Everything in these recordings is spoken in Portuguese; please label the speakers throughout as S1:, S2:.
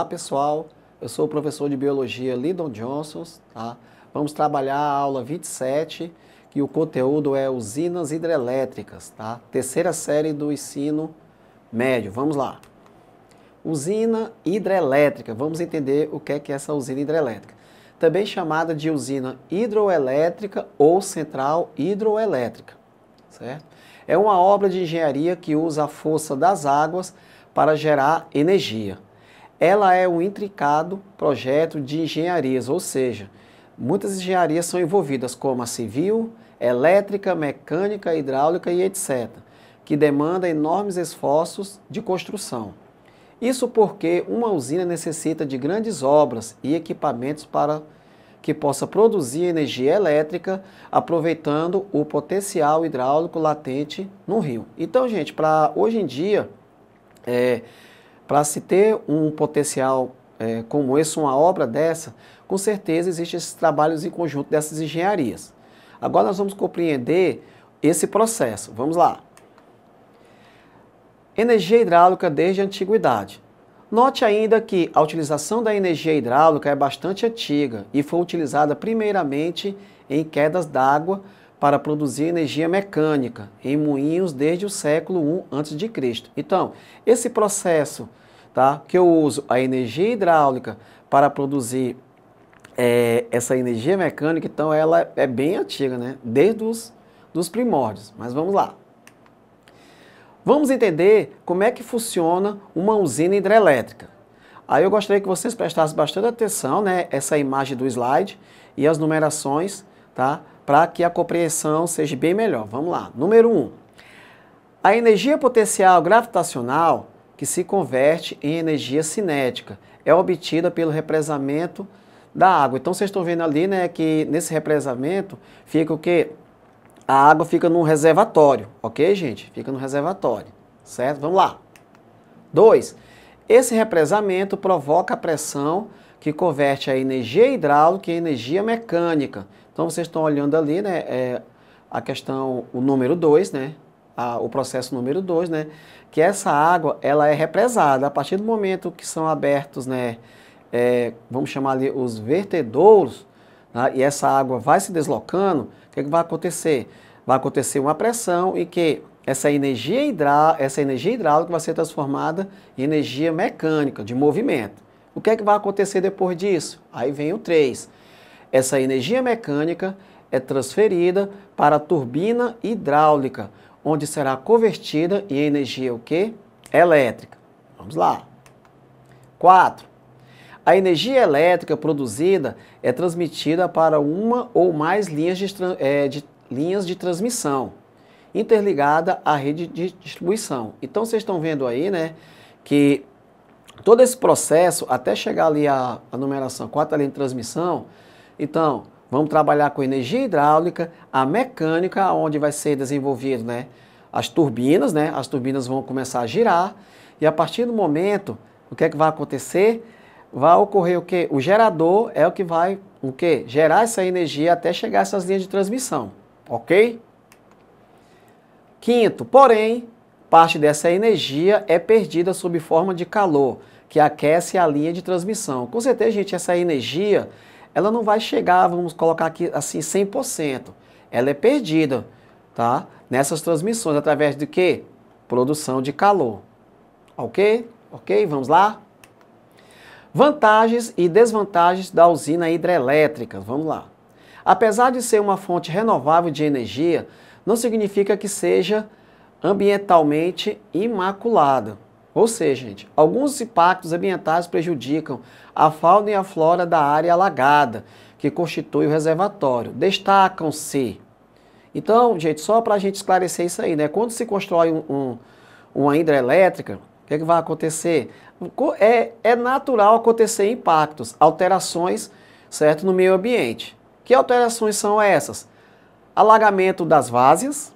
S1: Olá pessoal, eu sou o professor de Biologia Lidon Johnson, tá? Vamos trabalhar a aula 27, que o conteúdo é usinas hidrelétricas, tá? Terceira série do ensino médio, vamos lá. Usina hidrelétrica, vamos entender o que é, que é essa usina hidrelétrica. Também chamada de usina hidroelétrica ou central hidroelétrica, certo? É uma obra de engenharia que usa a força das águas para gerar energia ela é um intricado projeto de engenharias, ou seja, muitas engenharias são envolvidas, como a civil, elétrica, mecânica, hidráulica e etc., que demanda enormes esforços de construção. Isso porque uma usina necessita de grandes obras e equipamentos para que possa produzir energia elétrica, aproveitando o potencial hidráulico latente no rio. Então, gente, para hoje em dia, é, para se ter um potencial é, como esse, uma obra dessa, com certeza existem esses trabalhos em conjunto dessas engenharias. Agora nós vamos compreender esse processo. Vamos lá. Energia hidráulica desde a antiguidade. Note ainda que a utilização da energia hidráulica é bastante antiga e foi utilizada primeiramente em quedas d'água para produzir energia mecânica em moinhos desde o século I a.C. Então, esse processo tá, que eu uso a energia hidráulica para produzir é, essa energia mecânica, então ela é bem antiga, né? desde os dos primórdios. Mas vamos lá. Vamos entender como é que funciona uma usina hidrelétrica. Aí eu gostaria que vocês prestassem bastante atenção, né? Essa imagem do slide e as numerações, tá? para que a compreensão seja bem melhor. Vamos lá. Número 1. Um, a energia potencial gravitacional, que se converte em energia cinética, é obtida pelo represamento da água. Então vocês estão vendo ali, né, que nesse represamento fica o quê? A água fica num reservatório, ok, gente? Fica no reservatório, certo? Vamos lá. 2. Esse represamento provoca a pressão que converte a energia hidráulica em energia mecânica. Então vocês estão olhando ali, né, é, a questão, o número 2, né, a, o processo número 2, né, que essa água, ela é represada a partir do momento que são abertos, né, é, vamos chamar ali os vertedouros, né, e essa água vai se deslocando, o que, que vai acontecer? Vai acontecer uma pressão e que essa energia, hidra, essa energia hidráulica vai ser transformada em energia mecânica, de movimento. O que é que vai acontecer depois disso? Aí vem o 3 essa energia mecânica é transferida para a turbina hidráulica, onde será convertida em energia o quê? Elétrica. Vamos lá. 4. A energia elétrica produzida é transmitida para uma ou mais linhas de, é, de, linhas de transmissão, interligada à rede de distribuição. Então vocês estão vendo aí, né, que todo esse processo, até chegar ali a, a numeração 4, a linha de transmissão, então, vamos trabalhar com energia hidráulica, a mecânica, onde vai ser desenvolvido né, as turbinas, né? As turbinas vão começar a girar e a partir do momento, o que é que vai acontecer? Vai ocorrer o que? O gerador é o que vai o que? Gerar essa energia até chegar a essas linhas de transmissão, ok? Quinto, porém, parte dessa energia é perdida sob forma de calor, que aquece a linha de transmissão. Com certeza, gente, essa energia ela não vai chegar, vamos colocar aqui assim, 100%. Ela é perdida, tá? Nessas transmissões, através de quê? Produção de calor. Ok? Ok? Vamos lá? Vantagens e desvantagens da usina hidrelétrica. Vamos lá. Apesar de ser uma fonte renovável de energia, não significa que seja ambientalmente imaculada. Ou seja, gente, alguns impactos ambientais prejudicam a fauna e a flora da área alagada, que constitui o reservatório. Destacam-se. Então, gente, só para a gente esclarecer isso aí, né? Quando se constrói um, um, uma hidrelétrica, o que, é que vai acontecer? É, é natural acontecer impactos, alterações, certo, no meio ambiente. Que alterações são essas? Alagamento das várzeas,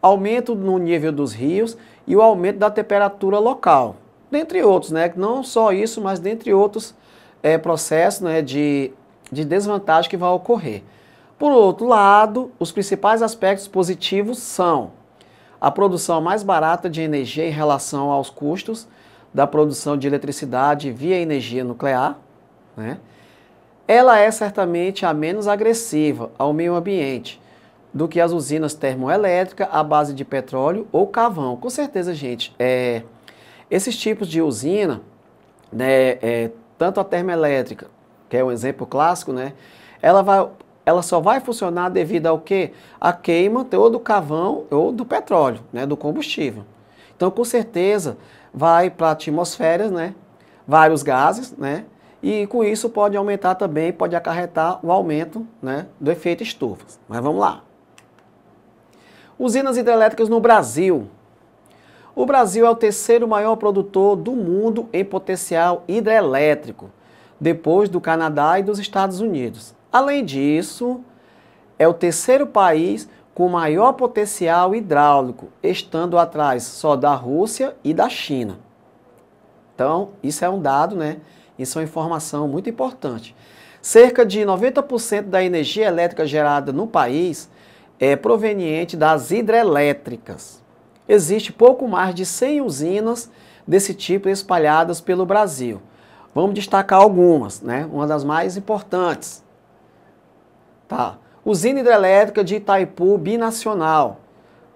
S1: aumento no nível dos rios e o aumento da temperatura local, dentre outros, né? Não só isso, mas dentre outros é, processos né, de, de desvantagem que vai ocorrer. Por outro lado, os principais aspectos positivos são a produção mais barata de energia em relação aos custos da produção de eletricidade via energia nuclear, né? ela é certamente a menos agressiva ao meio ambiente, do que as usinas termoelétricas à base de petróleo ou carvão. Com certeza, gente, é, esses tipos de usina, né, é, tanto a termoelétrica, que é um exemplo clássico, né, ela, vai, ela só vai funcionar devido ao quê? A queima ou do carvão ou do petróleo, né, do combustível. Então, com certeza, vai para a atmosfera, né, vários gases, né, e com isso pode aumentar também, pode acarretar o aumento né, do efeito estufa. Mas vamos lá. Usinas hidrelétricas no Brasil. O Brasil é o terceiro maior produtor do mundo em potencial hidrelétrico, depois do Canadá e dos Estados Unidos. Além disso, é o terceiro país com maior potencial hidráulico, estando atrás só da Rússia e da China. Então, isso é um dado, né? Isso é uma informação muito importante. Cerca de 90% da energia elétrica gerada no país é proveniente das hidrelétricas. Existe pouco mais de 100 usinas desse tipo espalhadas pelo Brasil. Vamos destacar algumas, né? Uma das mais importantes. Tá. Usina hidrelétrica de Itaipu Binacional,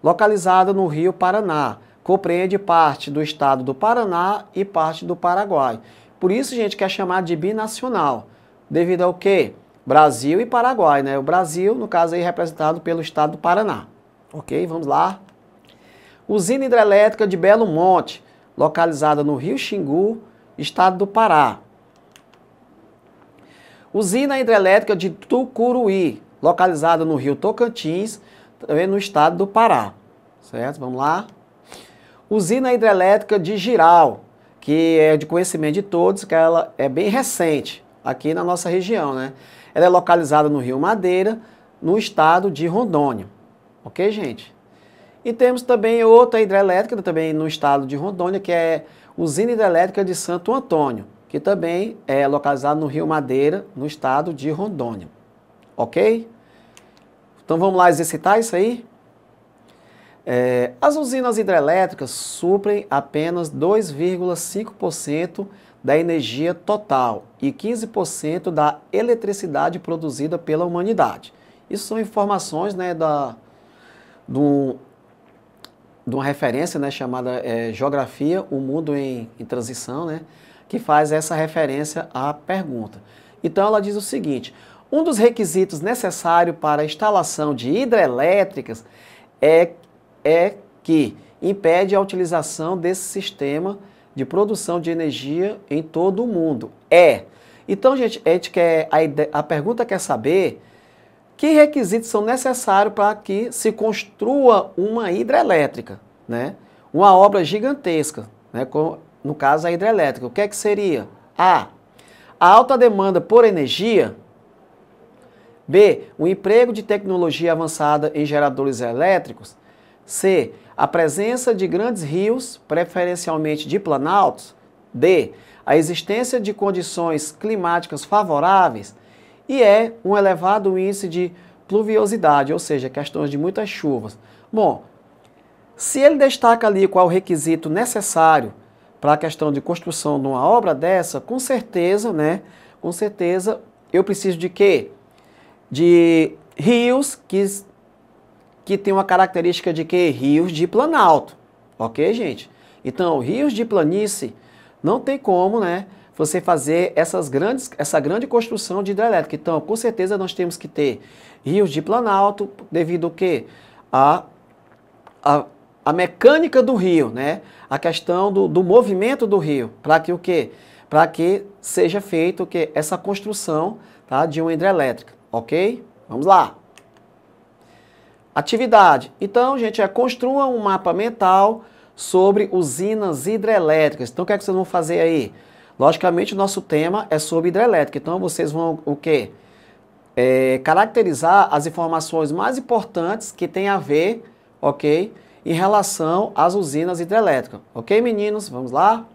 S1: localizada no Rio Paraná. Compreende parte do estado do Paraná e parte do Paraguai. Por isso, gente, que é chamada de binacional. Devido ao quê? Brasil e Paraguai, né? O Brasil, no caso aí, representado pelo estado do Paraná. Ok, vamos lá. Usina hidrelétrica de Belo Monte, localizada no Rio Xingu, estado do Pará. Usina hidrelétrica de Tucuruí, localizada no Rio Tocantins, também no estado do Pará. Certo? Vamos lá. Usina hidrelétrica de Giral, que é de conhecimento de todos, que ela é bem recente aqui na nossa região, né? Ela é localizada no Rio Madeira, no estado de Rondônia. Ok, gente? E temos também outra hidrelétrica, também no estado de Rondônia, que é Usina Hidrelétrica de Santo Antônio, que também é localizada no Rio Madeira, no estado de Rondônia. Ok? Então vamos lá exercitar isso aí? É, as usinas hidrelétricas suprem apenas 2,5% da energia total e 15% da eletricidade produzida pela humanidade. Isso são informações né, da, do, de uma referência né, chamada é, Geografia, o Mundo em, em Transição, né, que faz essa referência à pergunta. Então ela diz o seguinte: um dos requisitos necessários para a instalação de hidrelétricas é é que impede a utilização desse sistema de produção de energia em todo o mundo. É. Então, gente, a, gente quer, a, ideia, a pergunta quer saber que requisitos são necessários para que se construa uma hidrelétrica, né? Uma obra gigantesca, né? Como, no caso, a hidrelétrica. O que é que seria? A. A alta demanda por energia. B. O emprego de tecnologia avançada em geradores elétricos. C. A presença de grandes rios, preferencialmente de planaltos. D. A existência de condições climáticas favoráveis. E E. Um elevado índice de pluviosidade, ou seja, questões de muitas chuvas. Bom, se ele destaca ali qual o requisito necessário para a questão de construção de uma obra dessa, com certeza, né? Com certeza, eu preciso de quê? De rios que que tem uma característica de que rios de planalto, ok, gente? Então, rios de planície não tem como, né? Você fazer essas grandes, essa grande construção de hidrelétrica. Então, com certeza nós temos que ter rios de planalto devido ao que a, a a mecânica do rio, né? A questão do, do movimento do rio, para que o quê? Para que seja feito o quê? Essa construção, tá? De uma hidrelétrica, ok? Vamos lá atividade. Então, gente, é construa um mapa mental sobre usinas hidrelétricas. Então, o que é que vocês vão fazer aí? Logicamente, o nosso tema é sobre hidrelétrica. Então, vocês vão o quê? É, caracterizar as informações mais importantes que tem a ver, ok? Em relação às usinas hidrelétricas. Ok, meninos? Vamos lá?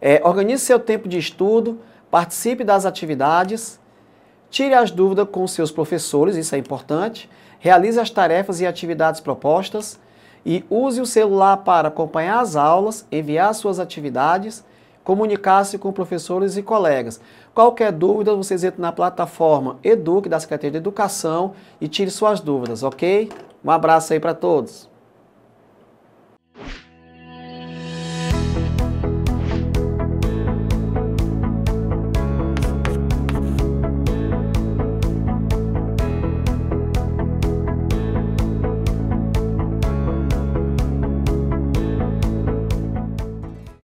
S1: É, organize seu tempo de estudo, participe das atividades, Tire as dúvidas com seus professores, isso é importante. Realize as tarefas e atividades propostas e use o celular para acompanhar as aulas, enviar suas atividades, comunicar-se com professores e colegas. Qualquer dúvida, vocês entram na plataforma Eduque da Secretaria de Educação e tire suas dúvidas, ok? Um abraço aí para todos.